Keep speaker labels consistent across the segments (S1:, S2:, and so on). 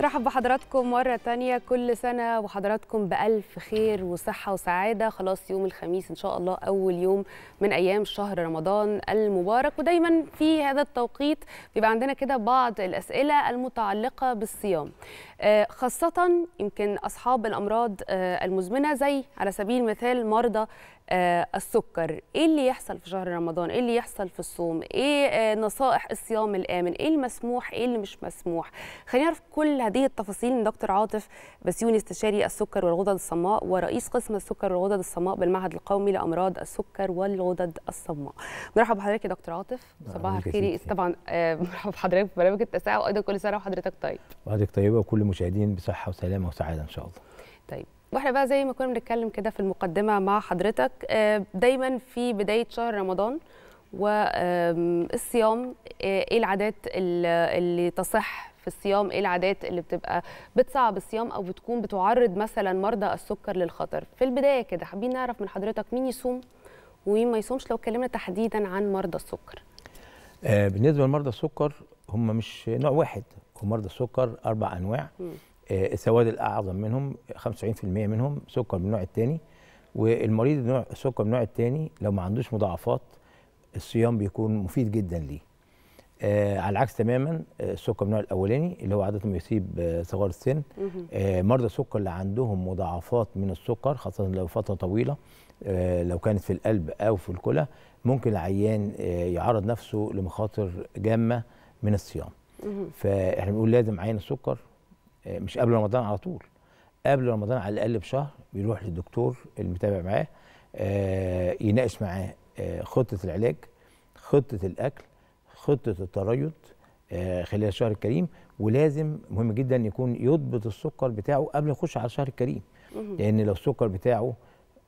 S1: رحب بحضراتكم مرة تانية كل سنة وحضراتكم بألف خير وصحة وسعادة خلاص يوم الخميس إن شاء الله أول يوم من أيام شهر رمضان المبارك ودايما في هذا التوقيت بيبقى عندنا كده بعض الأسئلة المتعلقة بالصيام آه، خاصة يمكن أصحاب الأمراض آه، المزمنة زي على سبيل المثال مرضى آه، السكر ايه اللي يحصل في شهر رمضان ايه اللي يحصل في الصوم ايه آه، نصائح الصيام الامن ايه المسموح ايه اللي مش مسموح خلينا نعرف كل هذه التفاصيل من دكتور عاطف بسيوني استشاري السكر والغدد الصماء ورئيس قسم السكر والغدد الصماء بالمعهد القومي لامراض السكر والغدد الصماء مرحبا بحضرتك يا دكتور عاطف صباح الخير طبعا آه، مرحبا بحضرتك في برنامج التسعه وايضا كل سنه وحضرتك طيب
S2: وحضرتك طيبه وكل المشاهدين بصحه وسلامه وسعاده ان شاء الله
S1: طيب واحنا بقى زي ما كنا بنتكلم كده في المقدمه مع حضرتك آه، دايما في بدايه شهر رمضان والصيام آه، ايه العادات اللي تصح في الصيام ايه العادات اللي بتبقى بتصعب الصيام او بتكون بتعرض مثلا مرضى السكر للخطر في البدايه كده حابين نعرف من حضرتك مين يصوم ومين ما يصومش لو اتكلمنا تحديدا عن مرضى السكر
S2: آه، بالنسبه لمرضى السكر هم مش نوع واحد هم مرضى السكر اربع انواع م. السواد الاعظم منهم 95% منهم سكر من النوع الثاني والمريض النوع السكر من النوع الثاني لو ما عندوش مضاعفات الصيام بيكون مفيد جدا ليه آه على العكس تماما آه، السكر من النوع الاولاني اللي هو عاده يصيب آه، صغار السن آه مرضى السكر اللي عندهم مضاعفات من السكر خاصه لو فتره طويله آه لو كانت في القلب او في الكلى ممكن العيان آه يعرض نفسه لمخاطر جامه من الصيام فاحنا بنقول لازم عين السكر آه، مش قبل رمضان على طول قبل رمضان على الاقل بشهر بيروح للدكتور المتابع معاه آه، يناقش معاه آه، خطه العلاج خطه الاكل خطه التريض خلال الشهر الكريم ولازم مهم جدا يكون يضبط السكر بتاعه قبل ما يخش على الشهر الكريم لان لو السكر بتاعه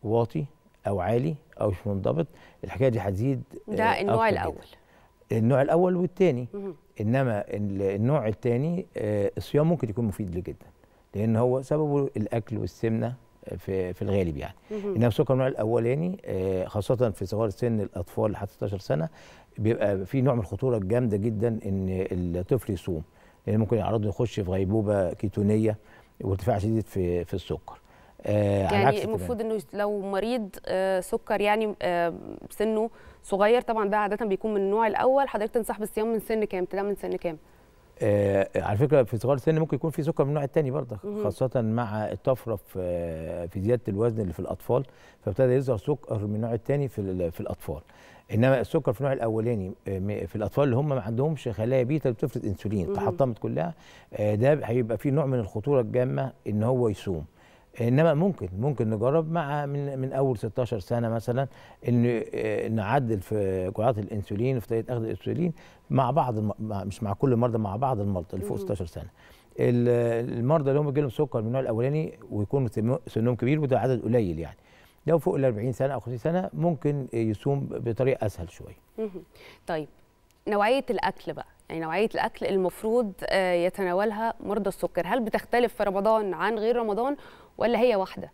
S2: واطي او عالي او مش منضبط الحكايه دي هتزيد ده النوع الاول النوع الاول والثاني انما النوع الثاني آه، الصيام ممكن يكون مفيد له جدا لان هو سببه الاكل والسمنه آه، في في الغالب يعني انما السكر النوع الاولاني آه، خاصه في صغار سن الاطفال لحد 16 سنه بيبقى في نوع من الخطوره الجامده جدا ان الطفل يصوم لان ممكن يعرضه يخش في غيبوبه كيتونيه وارتفاع شديد في في السكر آه، يعني المفروض
S1: انه لو مريض آه، سكر يعني آه، سنه صغير طبعا ده عاده بيكون من النوع الاول حضرتك تنصح بالصيام من سن كام ابتداء من سن كام
S2: آه على فكره في صغار السن ممكن يكون في سكر من النوع الثاني برضه خاصه مع الطفره في في زياده الوزن اللي في الاطفال فابتدى يظهر سكر من النوع الثاني في في الاطفال انما السكر في النوع الاولاني في الاطفال اللي هم ما عندهمش خلايا بيتا بتفرز انسولين تحطمت كلها ده هيبقى فيه نوع من الخطوره الجامه ان هو يصوم انما ممكن ممكن نجرب مع من من اول 16 سنه مثلا ان نعدل في جرعات الانسولين في طريقه اخذ الانسولين مع بعض الم... مش مع كل المرضى مع بعض المرضى اللي فوق 16 سنه المرضى اللي هم بيجي لهم سكر من النوع الاولاني ويكون سنهم كبير وده عدد قليل يعني لو فوق ال 40 سنه او 50 سنه ممكن يصوم بطريقه اسهل شويه
S1: طيب نوعيه الاكل بقى يعني نوعيه الاكل المفروض آه، يتناولها مرضى السكر هل بتختلف في رمضان عن غير رمضان ولا هي واحده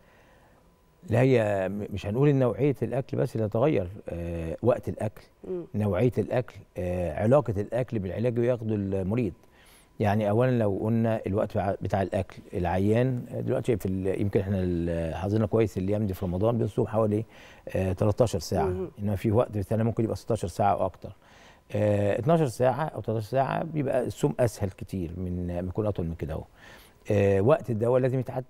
S2: لا هي مش هنقول ان نوعيه الاكل بس اللي تغير آه وقت الاكل م. نوعيه الاكل آه علاقه الاكل بالعلاج بياخده المريض يعني اولا لو قلنا الوقت بتاع الاكل العيان آه، دلوقتي في يمكن احنا حظنا كويس الايام دي في رمضان بنصوم حوالي آه 13 ساعه انما في وقت ثاني ممكن يبقى 16 ساعه او اكتر 12 آه، ساعه او 13 ساعه بيبقى السوم اسهل كتير من بيكون اطول من كده اهو آه، وقت الدواء لازم يتعدل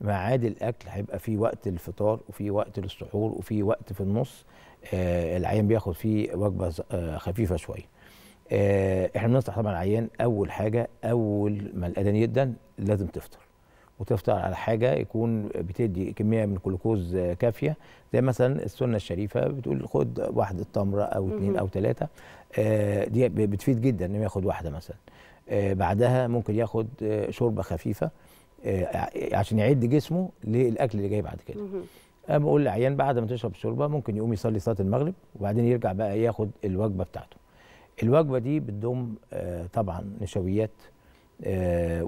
S2: ميعاد الاكل هيبقى في وقت الفطار وفي وقت للسحور وفي وقت في النص آه، العيان بياخد فيه وجبه خفيفه شويه احنا بننصح طبعا العيان اول حاجه اول ما الأذان جدا لازم تفطر وتفطر على حاجه يكون بتدي كميه من الجلوكوز كافيه زي مثلا السنه الشريفه بتقول خد واحده تمره او اثنين او ثلاثه آه، دي بتفيد جدا انه ياخد واحده مثلا آه، بعدها ممكن ياخد آه، شوربه خفيفه عشان يعد جسمه للاكل اللي جاي بعد كده انا بقول للعيان بعد ما تشرب الشوربه ممكن يقوم يصلي صلاه المغرب وبعدين يرجع بقى ياخد الوجبه بتاعته الوجبه دي بتضم طبعا نشويات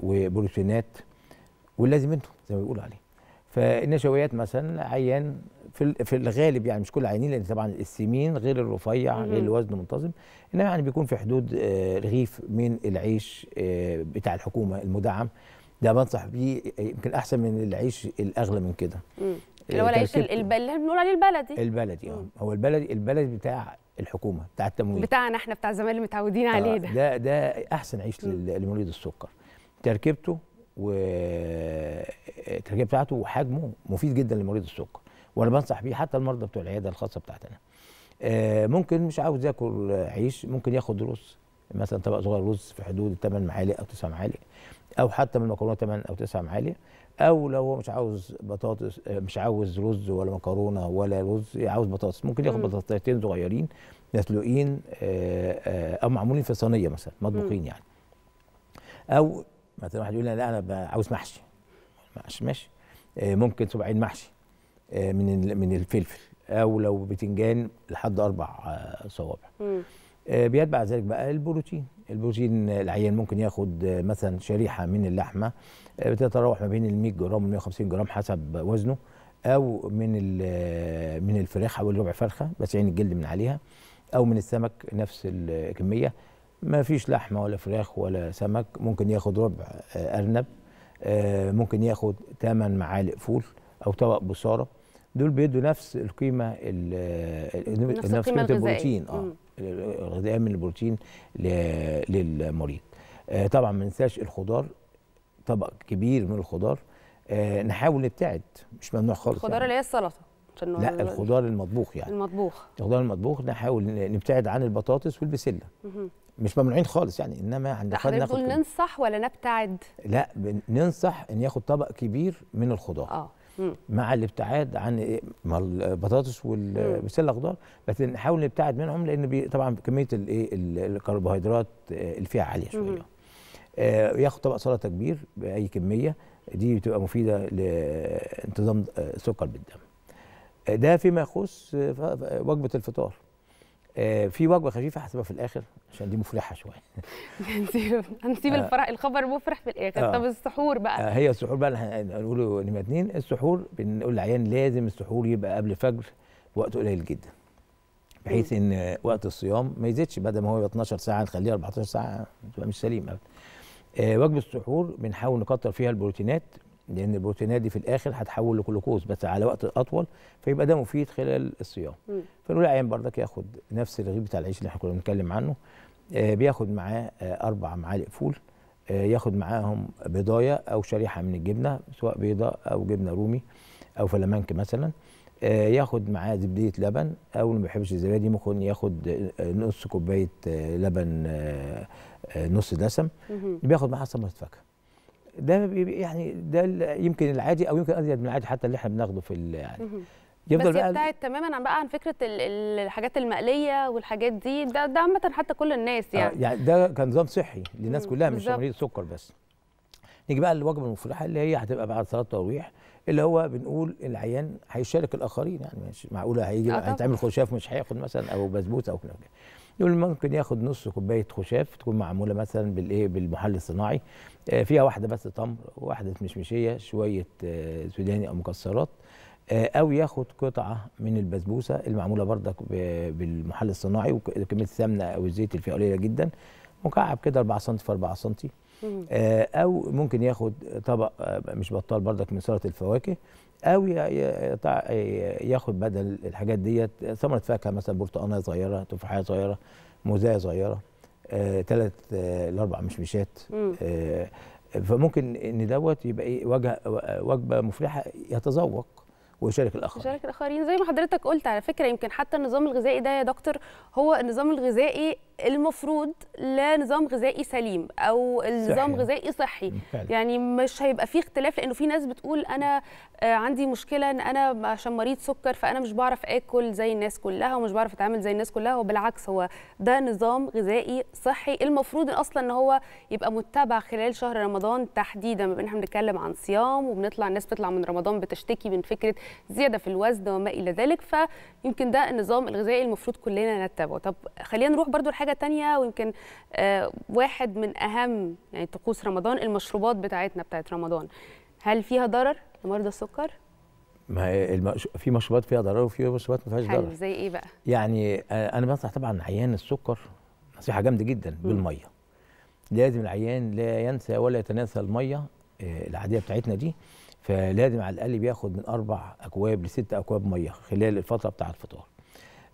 S2: وبروتينات واللازم منه زي ما بيقولوا عليه فالنشويات مثلا عيان في في الغالب يعني مش كل العيانين لان طبعا السمين غير الرفيع غير الوزن المنتظم انما يعني بيكون في حدود رغيف آه، من العيش آه، بتاع الحكومه المدعم ده بنصح بيه يمكن احسن من العيش الاغلى من كده
S1: آه، اللي هو العيش اللي بنقول عليه البلدي
S2: البلدي اه هو البلدي البلدي بتاع الحكومه بتاع التمويل
S1: بتاعنا احنا بتاع زمان اللي متعودين عليه ده
S2: ده ده احسن عيش لمريض السكر تركيبته والتركيبه بتاعته وحجمه مفيد جدا لمريض السكر وانا بنصح بيه حتى المرضى بتوع العياده الخاصه بتاعتنا آه، ممكن مش عاوز ياكل عيش ممكن ياخد رز مثلا طبق صغير رز في حدود 8 معالي او 9 معالي او حتى من المكرونه 8 او 9 معالي او لو هو مش عاوز بطاطس آه، مش عاوز رز ولا مكرونه ولا رز عاوز بطاطس ممكن ياخد بطاطتين صغيرين مسلوقين آه، او معمولين في صينيه مثلا مطبوخين يعني او مثلا واحد يقول لا انا عاوز محشي محشي ماشي آه، ممكن سبعين محشي آه، من من الفلفل او لو بتنجان لحد اربع آه، صوابع بيتبع ذلك بقى البروتين البروتين العيان ممكن ياخد مثلا شريحه من اللحمه بتتراوح ما بين ال 100 جرام و 150 جرام حسب وزنه او من من الفراخ او الربع فرخه بس يعني الجلد من عليها او من السمك نفس الكميه ما فيش لحمه ولا فراخ ولا سمك ممكن ياخد ربع آه، ارنب آه، ممكن ياخد ثمن معالق فول او طبق بصاره دول بيدوا نفس القيمه آه، نفس, نفس قيمه البروتين اه الغذاء من البروتين للمريض طبعا ما ننساش الخضار طبق كبير من الخضار نحاول نبتعد مش ممنوع خالص الخضار يعني. اللي هي
S1: السلطه لا الخضار
S2: المطبوخ يعني المطبوخ الخضار المطبوخ نحاول نبتعد عن البطاطس والبسله مش ممنوعين خالص يعني انما عند حضرتك بتقول
S1: ننصح ولا نبتعد؟
S2: لا ننصح ان ياخد طبق كبير من الخضار اه مع الابتعاد عن إيه، ما البطاطس والبسله خضار بس نحاول نبتعد منهم لان طبعا كميه الايه الكربوهيدرات آه، اللي فيها عاليه شويه آه ياخد طبق سلطه كبير باي كميه دي بتبقى مفيده لانتظام آه، السكر بالدم آه، ده فيما يخص وجبه الفطار آه، في وجبه خفيفه هسيبها في الاخر عشان دي مفرحه شويه
S1: هنسيب آه. الفرح الخبر مفرح في الاخر آه. طب السحور بقى
S2: هي السحور بقى اللي هنقوله نمره اتنين السحور بنقول للعيان لازم السحور يبقى قبل الفجر وقت قليل جدا بحيث ان وقت الصيام ما يزيدش بدل ما هو 12 ساعه نخليه 14 ساعه تبقى مش سليم ابدا وجبه السحور بنحاول نكتر فيها البروتينات لان البروتينات دي في الاخر هتحول لجلوكوز بس على وقت اطول فيبقى ده مفيد خلال الصيام فنقول عيان برضك ياخد نفس الرغيف بتاع العيش اللي احنا كنا بنتكلم عنه آه بياخد معاه آه اربع معالق فول آه ياخد معاهم بيضايه او شريحه من الجبنه سواء بيضه او جبنه رومي او فلمنك مثلا آه، ياخد معاه زبديه لبن او اللي ما بيحبش الزبادي ممكن ياخد آه، نص كوبايه آه، لبن نص دسم بياخد معاه ثمره فاكهه ده يعني ده يمكن العادي او يمكن ازيد من العادي حتى اللي احنا بناخده في يعني يفضل بس بتاعت
S1: تماما عن بقى عن فكره الحاجات المقليه والحاجات دي ده ده عامه حتى كل الناس آه، يعني آه
S2: يعني ده كان نظام صحي للناس كلها مش مريض السكر بس نيجي بقى للوجبه المفرحه اللي هي هتبقى بعد صلاه التراويح اللي هو بنقول العيان هيشارك الاخرين يعني مش معقوله هيجي آه هيتعمل خشاف مش هياخد مثلا او بسبوسه او كده يقول ممكن ياخد نص كوبايه خشاف تكون معموله مثلا بالايه بالمحل الصناعي آه، فيها واحده بس تمر واحده مشمشيه شويه آه، سوداني او مكسرات آه، او ياخد قطعه من البسبوسه المعموله بردك بالمحل الصناعي وكميه السمنه او الزيت اللي فيها قليله جدا مكعب كده 4 سم في 4 سم او ممكن ياخد طبق مش بطال بردك من سلطه الفواكه او ياخد بدل الحاجات ديت ثمره فاكهه مثلا برتقانه صغيره تفاحه صغيره موزايه صغيره ثلاث آه, آه، لاربع مشمشات آه فممكن ان دوت يبقى ايه وجه وجبه مفرحه يتذوق ويشارك الاخرين
S1: يشارك الاخرين زي ما حضرتك قلت على فكره يمكن حتى النظام الغذائي ده يا دكتور هو النظام الغذائي المفروض لنظام غذائي سليم او نظام غذائي صحي فعلا. يعني مش هيبقى فيه اختلاف لانه في ناس بتقول انا آه، عندي مشكله ان انا عشان مريض سكر فانا مش بعرف اكل زي الناس كلها ومش بعرف اتعامل زي الناس كلها وبالعكس هو ده نظام غذائي صحي المفروض اصلا ان هو يبقى متبع خلال شهر رمضان تحديدا ما احنا بنتكلم عن صيام وبنطلع الناس بتطلع من رمضان بتشتكي من فكره زياده في الوزن وما الى ذلك فيمكن ده النظام الغذائي المفروض كلنا نتبعه طب خلينا نروح برده حاجه تانية ويمكن آه، واحد من اهم يعني طقوس رمضان المشروبات بتاعتنا بتاعت رمضان هل فيها ضرر لمرضى السكر
S2: ما في مشروبات فيها ضرر وفي مشروبات ما فيهاش ضرر زي ايه بقى يعني آه، انا بنصح طبعا عيان السكر نصيحه جامده جدا بالميه لازم العيان لا ينسى ولا يتناسى الميه آه، العاديه بتاعتنا دي فلازم على الاقل بياخد من اربع اكواب لست اكواب ميه خلال الفتره بتاعه الفطار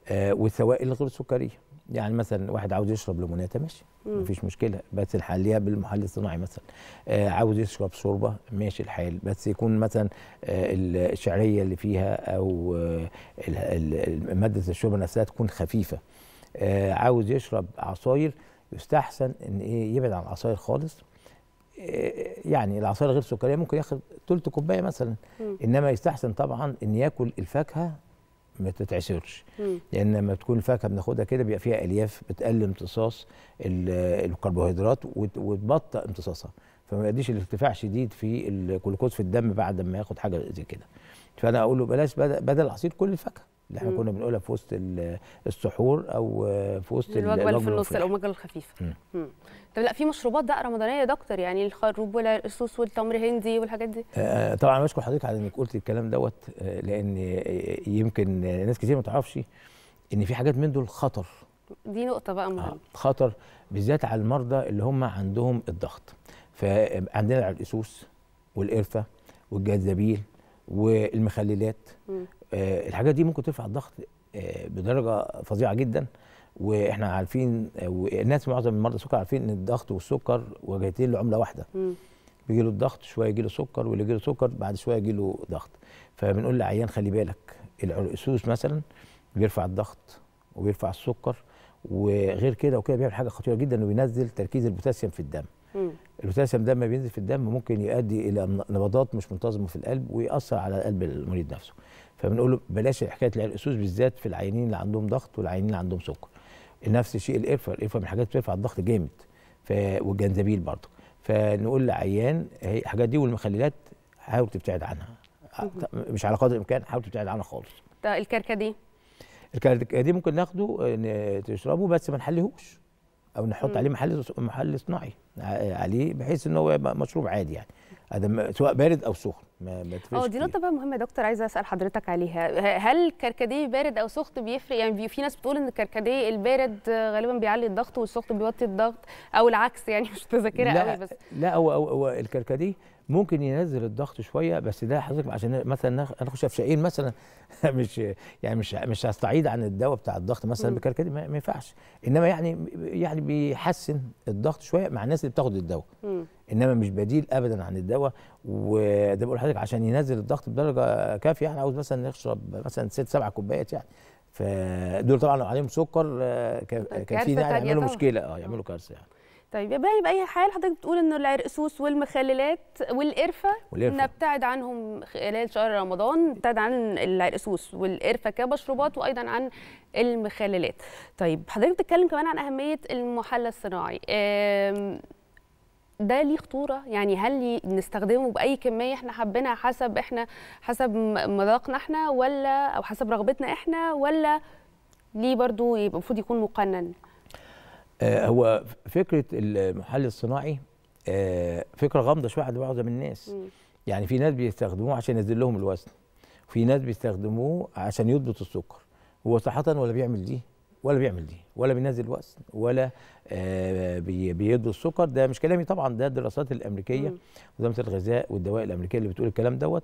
S2: آه والسوائل غير سكريه يعني مثلا واحد عاوز يشرب ليموناته ماشي مفيش مشكله بس نحليها بالمحل الصناعي مثلا آه عاوز يشرب شوربه ماشي الحال بس يكون مثلا آه الشعريه اللي فيها او آه ماده الشوربه نفسها تكون خفيفه آه عاوز يشرب عصاير يستحسن ان ايه يبعد عن العصاير خالص آه، يعني العصاير غير سكريه ممكن ياخد ثلث كوبايه مثلا انما يستحسن طبعا ان ياكل الفاكهه ما تتعسرش لان لما تكون الفاكهه بناخدها كده بيبقى فيها الياف بتقلل امتصاص الكربوهيدرات وتبطئ امتصاصها فما يديش الارتفاع شديد في الجلوكوز في الدم بعد ما ياخد حاجه زي كده فانا اقول له بلاش بدل عصير كل الفاكهه اللي احنا كنا بنقولها في وسط السحور او في وسط الوجبه اللي في النص او الوجبه الخفيفه
S1: طب لا في مشروبات بقى رمضانيه يا دكتور يعني الخروب والقرصوص والتمر هندي والحاجات دي آه،,
S2: آه طبعا انا بشكر حضرتك على انك قلت الكلام دوت آه، لان يمكن ناس كتير ما تعرفش ان في حاجات من دول خطر
S1: دي نقطه بقى مهمه آه
S2: خطر بالذات على المرضى اللي هم عندهم الضغط فعندنا العرقسوس والقرفه والجاذبيل والمخللات آه، الحاجات دي ممكن ترفع الضغط آه، بدرجه فظيعه جدا واحنا عارفين آه، والناس معظم مرضى السكر عارفين ان الضغط والسكر وجهتين لعمله واحده بيجي له الضغط شويه يجي له سكر واللي يجي له سكر بعد شويه يجي له ضغط فبنقول للعيان خلي بالك العرقسوس مثلا بيرفع الضغط وبيرفع السكر وغير كده وكده بيعمل حاجه خطيره جدا انه بينزل تركيز البوتاسيوم في الدم البوتاسيوم ده لما بينزل في الدم ممكن يؤدي الى نبضات مش منتظمه في القلب ويأثر على قلب المريض نفسه فبنقول له بلاش حكايه العيال الاسوس بالذات في العينين اللي عندهم ضغط والعينين اللي عندهم سكر نفس الشيء القرفه القرفه من الحاجات بترفع الضغط جامد ف... والجنزبيل برضه فنقول لعيان الحاجات دي والمخللات حاول تبتعد عنها مش على قدر الامكان حاول تبتعد عنها خالص
S1: طيب الكركديه
S2: الكركديه ممكن ناخده تشربه بس ما نحليهوش او نحط عليه محل محل صناعي عليه بحيث ان هو مشروب عادي يعني سواء بارد او سخن ما ما اه دي نقطه
S1: بقى مهمه يا دكتور عايزه اسال حضرتك عليها هل الكركديه بارد او سخط بيفرق يعني في ناس بتقول ان الكركديه البارد غالبا بيعلي الضغط والسخط بيوطي الضغط او العكس يعني مش متذكره قوي بس لا هو
S2: هو الكركديه ممكن ينزل الضغط شويه بس ده حضرتك عشان مثلا ناخد شفشقين مثلا مش يعني مش مش هستعيد عن الدواء بتاع الضغط مثلا بكركديه ما ينفعش انما يعني يعني بيحسن الضغط شويه مع الناس اللي بتاخد الدواء انما مش بديل ابدا عن الدواء وده بقول ذلك عشان ينزل الضغط بدرجه كافيه يعني عاوز مثلا نشرب مثلا ست سبع كوبايات يعني فدول طبعا عليهم سكر آه، كافيين يعني يعملوا مشكله اه يعملوا كارثه يعني
S1: طيب يبقى باي حال حضرتك بتقول ان العرقسوس والمخللات والقرفه نبتعد عنهم خلال شهر رمضان نبتعد عن العرقسوس والقرفه كمشروبات وايضا عن المخللات طيب حضرتك بتتكلم كمان عن اهميه المحلى الصناعي ده ليه خطوره يعني هل نستخدمه باي كميه احنا حابينها حسب احنا حسب مذاقنا احنا ولا او حسب رغبتنا احنا ولا ليه برضو يبقى المفروض يكون مقنن
S2: آه، هو فكره المحل الصناعي آه، فكره غامضه شويه عند من الناس م. يعني في ناس بيستخدموه عشان ينزل لهم الوزن في ناس بيستخدموه عشان يضبط السكر هو صحة ولا بيعمل دي ولا بيعمل دي ولا بينزل وزن ولا آه، بيدوا السكر ده مش كلامي طبعا ده الدراسات الامريكيه وزاره الغذاء والدواء الامريكيه اللي بتقول الكلام دوت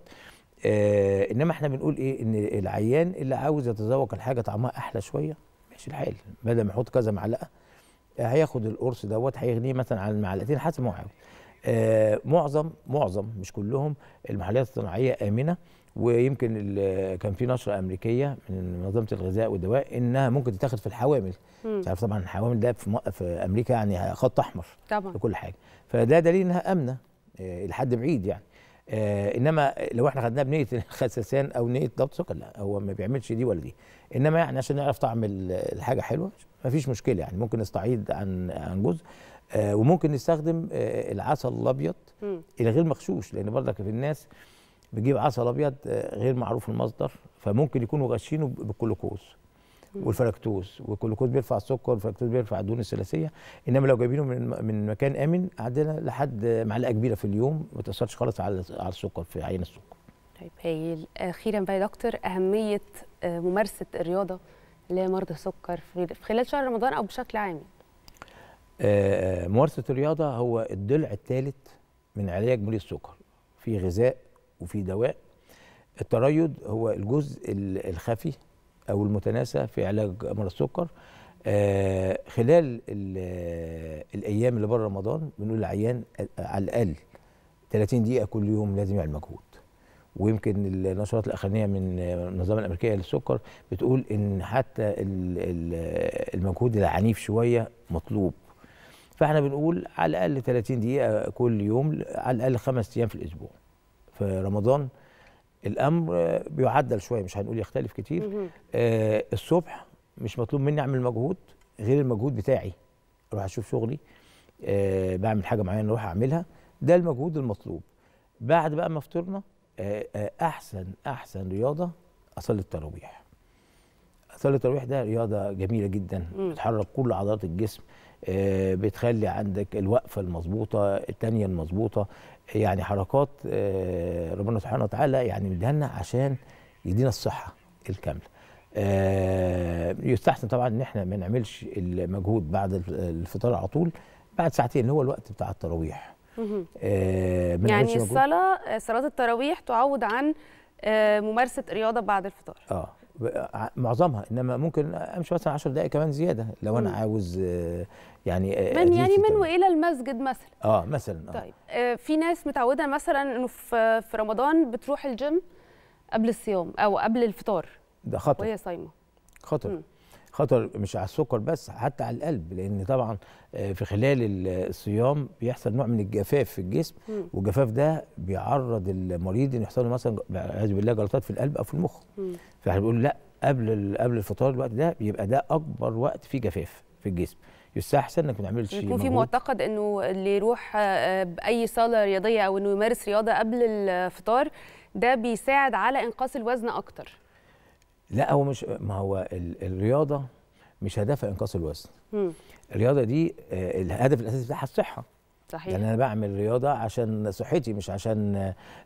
S2: آه انما احنا بنقول ايه ان العيان اللي عاوز يتذوق الحاجه طعمها احلى شويه ماشي الحال بدل ما يحط كذا معلقه هياخد القرص دوت هيغنيه مثلا على المعلقتين حسب ما هو عاوز آه معظم معظم مش كلهم المحلات الصناعيه امنه ويمكن كان في نشره امريكيه من منظمه الغذاء والدواء انها ممكن تتاخد في الحوامل تعرف طبعا الحوامل ده في, في امريكا يعني خط احمر طبعا لكل حاجه فده دليل انها امنه آه، لحد بعيد يعني آه انما لو احنا خدناها بنيه الخساسان او نيه ضبط سكر لا هو ما بيعملش دي ولا دي انما يعني عشان نعرف طعم الحاجه حلوه ما فيش مشكله يعني ممكن نستعيد عن عن جزء آه، وممكن نستخدم آه، العسل الابيض الغير مغشوش لان برضك في الناس بيجيب عسل ابيض آه، غير معروف المصدر فممكن يكونوا غاشينه بالجلوكوز والفركتوز والجلوكوز بيرفع السكر والفركتوز بيرفع الدهون الثلاثيه انما لو جايبينه من من مكان امن عندنا لحد معلقه كبيره في اليوم ما تاثرش خالص على على السكر في عين السكر.
S1: طيب هايل اخيرا بقى يا دكتور اهميه آه، ممارسه الرياضه لمرضى السكر في خلال شهر رمضان او بشكل عام.
S2: آه، ممارسه الرياضه هو الضلع الثالث من علاج مريض السكر في غذاء وفي دواء التريض هو الجزء الخفي او المتناسى في علاج مرض السكر آه، خلال الايام اللي بره رمضان بنقول للعيان آه، على الاقل 30 دقيقه كل يوم لازم يعمل مجهود ويمكن النشرات الاخرانيه من النظام الامريكيه للسكر بتقول ان حتى المجهود العنيف شويه مطلوب فاحنا بنقول على الاقل 30 دقيقه كل يوم على الاقل خمس ايام في الاسبوع في رمضان الامر بيعدل شويه مش هنقول يختلف كتير آه الصبح مش مطلوب مني اعمل مجهود غير المجهود بتاعي اروح اشوف شغلي آه بعمل حاجه معينه اروح اعملها ده المجهود المطلوب بعد بقى ما فطرنا آه آه احسن احسن رياضه اصلي التراويح اصلي التراويح ده رياضه جميله جدا مم. بتحرك كل عضلات الجسم آه بتخلي عندك الوقفه المظبوطه الثانيه المظبوطه يعني حركات آه، ربنا سبحانه وتعالى يعني مديهالنا عشان يدينا الصحه الكامله آه، يستحسن طبعا ان احنا ما نعملش المجهود بعد الفطار على طول بعد ساعتين اللي هو الوقت بتاع التراويح آه، يعني الصلاه
S1: صلاه التراويح تعوض عن آه، ممارسه رياضه بعد الفطار اه
S2: معظمها انما ممكن امشي مثلا 10 دقائق كمان زياده لو انا عاوز آه، يعني،, آه، يعني من يعني
S1: من والى المسجد مثلا
S2: اه مثلا آه.
S1: طيب في ناس متعوده مثلا انه في رمضان بتروح الجيم قبل الصيام او قبل الفطار ده خطر وهي صايمه
S2: خطر مم. خطر مش على السكر بس حتى على القلب لان طبعا آه، في خلال الصيام بيحصل نوع من الجفاف في الجسم والجفاف ده بيعرض المريض انه يحصل له مثلا عايز بالله جلطات في القلب او في المخ فاحنا بنقول لا قبل قبل الفطار الوقت ده بيبقى ده اكبر وقت فيه جفاف في الجسم يستحسن انك ما تعملش يكون في معتقد
S1: انه اللي يروح آه، باي صاله رياضيه او انه يمارس رياضه قبل الفطار ده بيساعد على انقاص الوزن اكتر
S2: لا هو مش ما هو الرياضه مش هدفها انقاص الوزن مم. الرياضه دي آه، الهدف الاساسي بتاعها الصحه صحيح يعني انا بعمل رياضه عشان صحتي مش عشان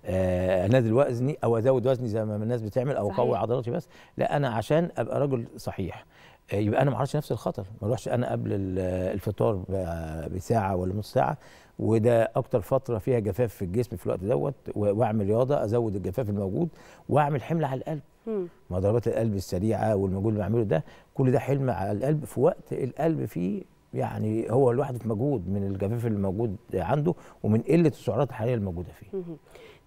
S2: آه، انزل وزني او ازود وزني زي ما الناس بتعمل او اقوي عضلاتي بس لا انا عشان ابقى رجل صحيح آه، يبقى انا ما اعرضش نفس الخطر ما اروحش انا قبل الفطار بساعه ولا نص ساعه وده اكتر فتره فيها جفاف في الجسم في الوقت دوت واعمل رياضه ازود الجفاف الموجود واعمل حمل على القلب ما ضربات القلب السريعه والمجهود اللي بعمله ده كل ده حلم على القلب في وقت القلب فيه يعني هو لوحده في مجهود من الجفاف اللي موجود عنده ومن قله السعرات الحراريه الموجوده فيه.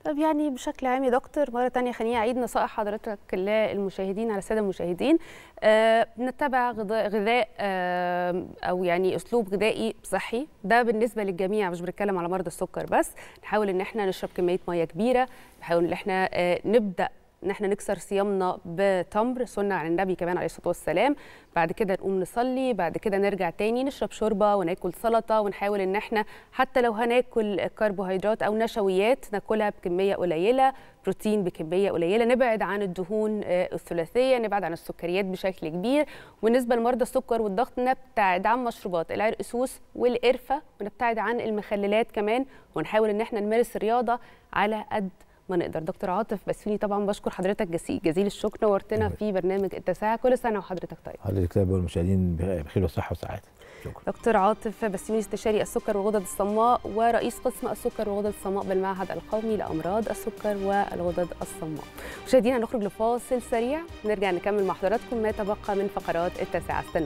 S1: طب يعني بشكل عام يا دكتور مره ثانيه خليني اعيد نصائح حضرتك للمشاهدين على الساده المشاهدين آه نتبع غذاء, غذاء آه او يعني اسلوب غذائي صحي ده بالنسبه للجميع مش بنتكلم على مرضى السكر بس نحاول ان احنا نشرب كميه ميه كبيره نحاول ان احنا آه نبدا ان احنا نكسر صيامنا بتمر سنه عن النبي كمان عليه الصلاه والسلام بعد كده نقوم نصلي بعد كده نرجع تاني نشرب شوربه وناكل سلطه ونحاول ان احنا حتى لو هناكل كربوهيدرات او نشويات ناكلها بكميه قليله بروتين بكميه قليله نبعد عن الدهون آه، الثلاثيه نبعد عن السكريات بشكل كبير وبالنسبه لمرضى السكر والضغط نبتعد عن مشروبات العرقسوس والقرفه ونبتعد عن المخللات كمان ونحاول ان احنا نمارس الرياضه على قد ما نقدر دكتور عاطف بسوني طبعا بشكر حضرتك جزيل الشكر نورتنا أيوة. في برنامج التساهل كل سنه وحضرتك طيب
S2: حضرتك طيب والمشاهدين بخير وصحه وسعاده شكرا
S1: دكتور عاطف بسوني استشاري السكر والغدد الصماء ورئيس قسم السكر والغدد الصماء بالمعهد القومي لامراض السكر والغدد الصماء مشاهدينا نخرج لفاصل سريع نرجع نكمل مع حضراتكم ما تبقى من فقرات التاسعه استنونا